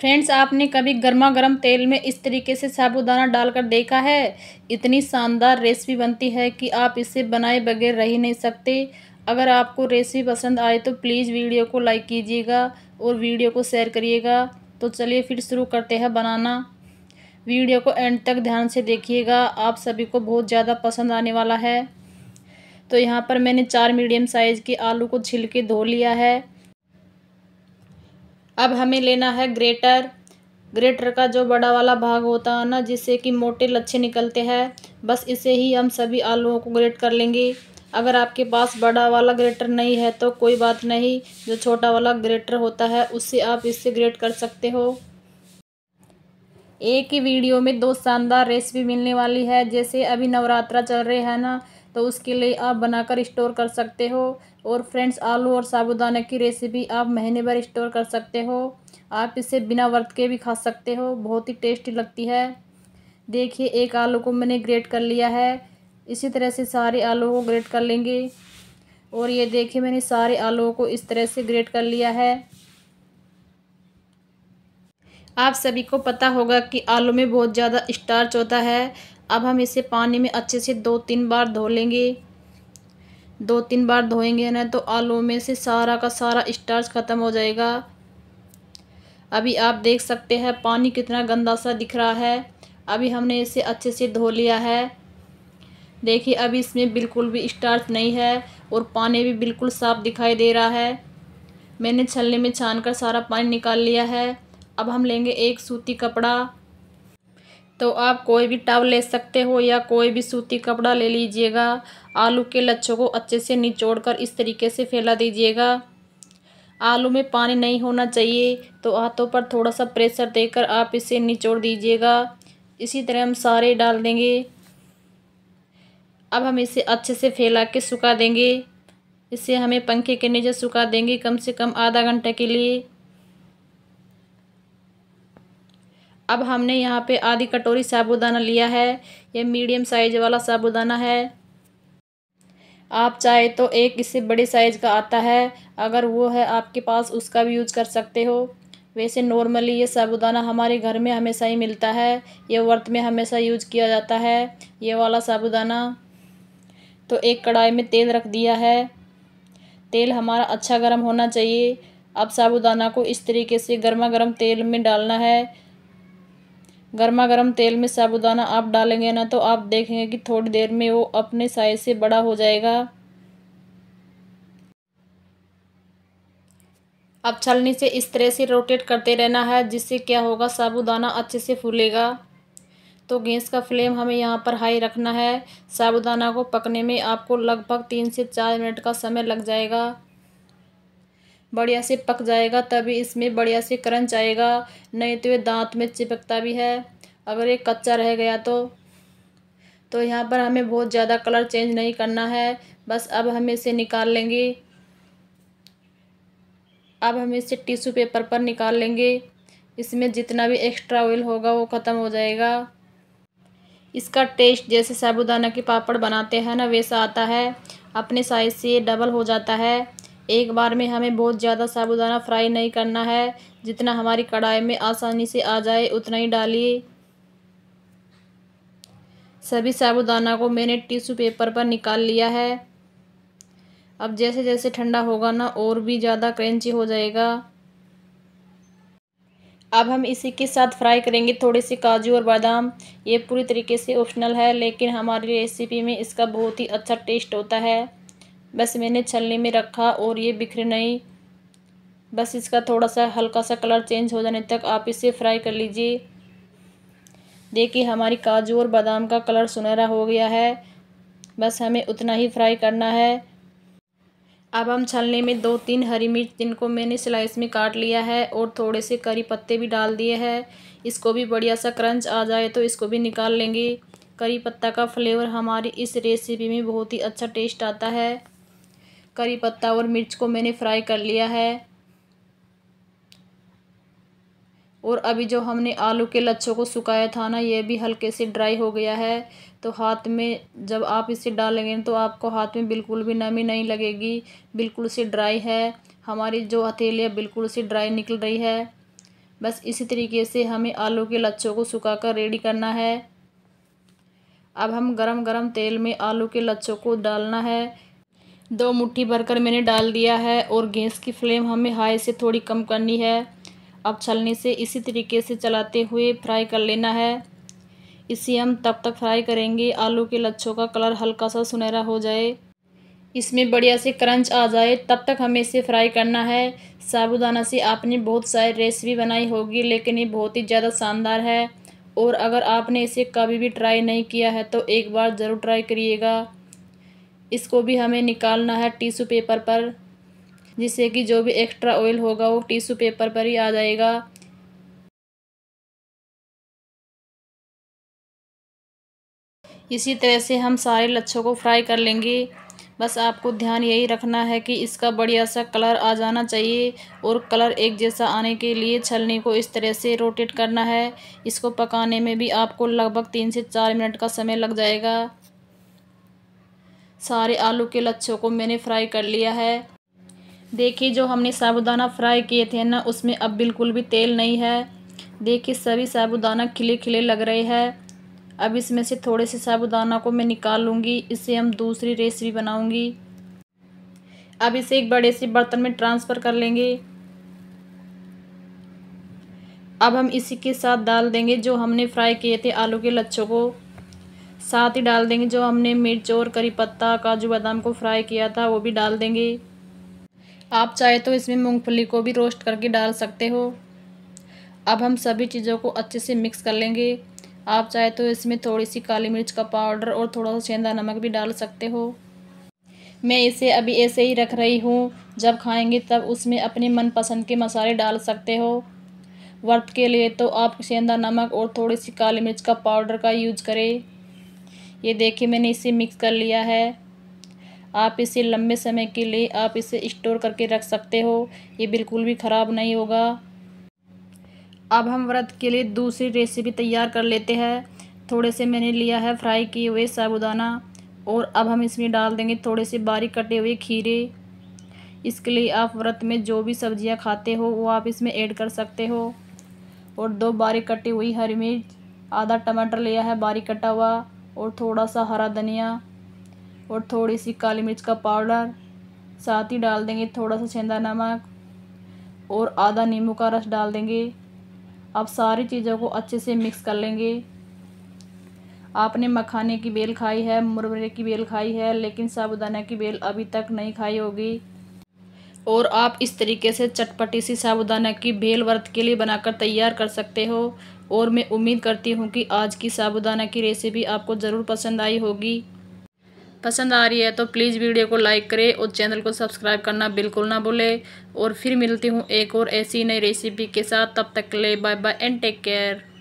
friends आपने कभी गर्मा गर्म तेल में इस तरीके से साबुदाना डालकर देखा है इतनी शानदार रेसिपी बनती है कि आप इसे बनाए बगैर रह नहीं सकते अगर आपको रेसिपी पसंद आए तो प्लीज़ वीडियो को लाइक कीजिएगा और वीडियो को शेयर करिएगा तो चलिए फिर शुरू करते हैं बनाना वीडियो को एंड तक ध्यान से देखिएगा आप सभी को बहुत ज़्यादा पसंद आने वाला है तो यहाँ पर मैंने चार मीडियम साइज़ के आलू को छिल के धो लिया है अब हमें लेना है ग्रेटर ग्रेटर का जो बड़ा वाला भाग होता है ना जिससे कि मोटे लच्छे निकलते हैं बस इसे ही हम सभी आलुओं को ग्रेट कर लेंगे अगर आपके पास बड़ा वाला ग्रेटर नहीं है तो कोई बात नहीं जो छोटा वाला ग्रेटर होता है उससे आप इससे ग्रेट कर सकते हो एक ही वीडियो में दो शानदार रेसिपी मिलने वाली है जैसे अभी नवरात्रा चल रहे हैं ना तो उसके लिए आप बनाकर स्टोर कर सकते हो और फ्रेंड्स आलू और साबुदाना की रेसिपी आप महीने भर स्टोर कर सकते हो आप इसे बिना वर्त के भी खा सकते हो बहुत ही टेस्टी लगती है देखिए एक आलू को मैंने ग्रेट कर लिया है इसी तरह से सारे आलू को ग्रेट कर लेंगे और ये देखिए मैंने सारे आलूओं को इस तरह से ग्रेट कर लिया है आप सभी को पता होगा कि आलू में बहुत ज़्यादा स्टार्च होता है अब हम इसे पानी में अच्छे से दो तीन बार धो लेंगे दो तीन बार धोएंगे ना तो आलू में से सारा का सारा स्टार्च ख़त्म हो जाएगा अभी आप देख सकते हैं पानी कितना गंदा सा दिख रहा है अभी हमने इसे अच्छे से धो लिया है देखिए अभी इसमें बिल्कुल भी स्टार्च नहीं है और पानी भी बिल्कुल साफ़ दिखाई दे रहा है मैंने छलने में छान कर सारा पानी निकाल लिया है अब हम लेंगे एक सूती कपड़ा तो आप कोई भी टब ले सकते हो या कोई भी सूती कपड़ा ले लीजिएगा आलू के लच्छों को अच्छे से निचोड़ कर इस तरीके से फैला दीजिएगा आलू में पानी नहीं होना चाहिए तो हाथों पर थोड़ा सा प्रेशर देकर आप इसे निचोड़ दीजिएगा इसी तरह हम सारे डाल देंगे अब हम इसे अच्छे से फैला के सुखा देंगे इसे हमें पंखे के नीचे सुखा देंगे कम से कम आधा घंटे के लिए अब हमने यहाँ पे आधी कटोरी साबुदाना लिया है ये मीडियम साइज वाला साबुदाना है आप चाहे तो एक इससे बड़े साइज़ का आता है अगर वो है आपके पास उसका भी यूज कर सकते हो वैसे नॉर्मली ये साबुदाना हमारे घर में हमेशा ही मिलता है ये वर्त में हमेशा यूज किया जाता है ये वाला साबुदाना तो एक कढ़ाई में तेल रख दिया है तेल हमारा अच्छा गर्म होना चाहिए अब साबुदाना को इस तरीके से गर्मा गर्म तेल में डालना है गर्मा गर्म तेल में साबुदाना आप डालेंगे ना तो आप देखेंगे कि थोड़ी देर में वो अपने साइज से बड़ा हो जाएगा अब छलनी से इस तरह से रोटेट करते रहना है जिससे क्या होगा साबुदाना अच्छे से फूलेगा तो गैस का फ्लेम हमें यहाँ पर हाई रखना है साबुदाना को पकने में आपको लगभग तीन से चार मिनट का समय लग जाएगा बढ़िया से पक जाएगा तभी इसमें बढ़िया से करंच आएगा नहीं तो ये दांत में चिपकता भी है अगर ये कच्चा रह गया तो तो यहाँ पर हमें बहुत ज़्यादा कलर चेंज नहीं करना है बस अब हम इसे निकाल लेंगे अब हम इसे टिश्यू पेपर पर निकाल लेंगे इसमें जितना भी एक्स्ट्रा ऑयल होगा वो ख़त्म हो जाएगा इसका टेस्ट जैसे साबुदाना के पापड़ बनाते हैं ना वैसा आता है अपने साइज़ से डबल हो जाता है एक बार में हमें बहुत ज़्यादा साबुदाना फ्राई नहीं करना है जितना हमारी कढ़ाई में आसानी से आ जाए उतना ही डालिए सभी साबुदाना को मैंने टिश्यू पेपर पर निकाल लिया है अब जैसे जैसे ठंडा होगा ना और भी ज़्यादा क्रंची हो जाएगा अब हम इसी के साथ फ्राई करेंगे थोड़े से काजू और बादाम ये पूरी तरीके से ऑप्शनल है लेकिन हमारी रेसिपी में इसका बहुत ही अच्छा टेस्ट होता है बस मैंने छलनी में रखा और ये बिखरे नहीं बस इसका थोड़ा सा हल्का सा कलर चेंज हो जाने तक आप इसे फ्राई कर लीजिए देखिए हमारी काजू और बादाम का कलर सुनहरा हो गया है बस हमें उतना ही फ्राई करना है अब हम छलने में दो तीन हरी मिर्च जिनको मैंने स्लाइस में काट लिया है और थोड़े से करी पत्ते भी डाल दिए हैं इसको भी बढ़िया सा क्रंच आ जाए तो इसको भी निकाल लेंगे करी पत्ता का फ्लेवर हमारी इस रेसिपी में बहुत ही अच्छा टेस्ट आता है करी पत्ता और मिर्च को मैंने फ्राई कर लिया है और अभी जो हमने आलू के लच्छों को सुखाया था ना ये भी हल्के से ड्राई हो गया है तो हाथ में जब आप इसे डालेंगे तो आपको हाथ में बिल्कुल भी नमी नहीं लगेगी बिल्कुल से ड्राई है हमारी जो हथेलियाँ बिल्कुल से ड्राई निकल रही है बस इसी तरीके से हमें आलू के लच्छों को सुखा कर रेडी करना है अब हम गरम गरम तेल में आलू के लच्छों को डालना है दो मुट्ठी भरकर मैंने डाल दिया है और गैस की फ्लेम हमें हाई से थोड़ी कम करनी है अब छलनी से इसी तरीके से चलाते हुए फ्राई कर लेना है इसे हम तब तक फ्राई करेंगे आलू के लच्छों का कलर हल्का सा सुनहरा हो जाए इसमें बढ़िया से क्रंच आ जाए तब तक हमें इसे फ्राई करना है साबुदाना से आपने बहुत सारी रेसिपी बनाई होगी लेकिन ये बहुत ही ज़्यादा शानदार है और अगर आपने इसे कभी भी ट्राई नहीं किया है तो एक बार ज़रूर ट्राई करिएगा इसको भी हमें निकालना है टिशू पेपर पर जिससे कि जो भी एक्स्ट्रा ऑयल होगा वो टिशू पेपर पर ही आ जाएगा इसी तरह से हम सारे लच्छों को फ्राई कर लेंगे बस आपको ध्यान यही रखना है कि इसका बढ़िया सा कलर आ जाना चाहिए और कलर एक जैसा आने के लिए छलनी को इस तरह से रोटेट करना है इसको पकाने में भी आपको लगभग तीन से चार मिनट का समय लग जाएगा सारे आलू के लच्छों को मैंने फ्राई कर लिया है देखिए जो हमने साबुदाना फ्राई किए थे ना उसमें अब बिल्कुल भी तेल नहीं है देखिए सभी साबुदाना खिले खिले लग रहे हैं अब इसमें से थोड़े से साबुदाना को मैं निकाल लूँगी इसे हम दूसरी रेसिपी बनाऊँगी अब इसे एक बड़े से बर्तन में ट्रांसफ़र कर लेंगे अब हम इसी के साथ डाल देंगे जो हमने फ्राई किए थे आलू के लच्छों को साथ ही डाल देंगे जो हमने मिर्च और करी पत्ता काजू बादाम को फ्राई किया था वो भी डाल देंगे आप चाहे तो इसमें मूंगफली को भी रोस्ट करके डाल सकते हो अब हम सभी चीज़ों को अच्छे से मिक्स कर लेंगे आप चाहे तो इसमें थोड़ी सी काली मिर्च का पाउडर और थोड़ा सा सेंधा नमक भी डाल सकते हो मैं इसे अभी ऐसे ही रख रही हूँ जब खाएंगे तब उसमें अपने मनपसंद के मसाले डाल सकते हो व्रत के लिए तो आप सेंधा नमक और थोड़ी सी काली मिर्च का पाउडर का यूज करें ये देखिए मैंने इसे मिक्स कर लिया है आप इसे लंबे समय के लिए आप इसे स्टोर करके रख सकते हो ये बिल्कुल भी ख़राब नहीं होगा अब हम व्रत के लिए दूसरी रेसिपी तैयार कर लेते हैं थोड़े से मैंने लिया है फ्राई किए हुए साबुदाना और अब हम इसमें डाल देंगे थोड़े से बारीक कटे हुए खीरे इसके लिए आप व्रत में जो भी सब्जियां खाते हो वो आप इसमें ऐड कर सकते हो और दो बारीक कटी हुई हरी मिर्च आधा टमाटर लिया है बारीक कटा हुआ और थोड़ा सा हरा धनिया और थोड़ी सी काली मिर्च का पाउडर साथ ही डाल देंगे थोड़ा सा छेंदा नमक और आधा नींबू का रस डाल देंगे आप सारी चीज़ों को अच्छे से मिक्स कर लेंगे आपने मखाने की बेल खाई है मुरमुरे की बेल खाई है लेकिन साबुदाना की बेल अभी तक नहीं खाई होगी और आप इस तरीके से चटपटी सी साबुदाना की भेल व्रत के लिए बनाकर तैयार कर सकते हो और मैं उम्मीद करती हूँ कि आज की साबुदाना की रेसिपी आपको ज़रूर पसंद आई होगी पसंद आ रही है तो प्लीज़ वीडियो को लाइक करें और चैनल को सब्सक्राइब करना बिल्कुल ना भूले और फिर मिलती हूँ एक और ऐसी नई रेसिपी के साथ तब तक ले bye bye and take care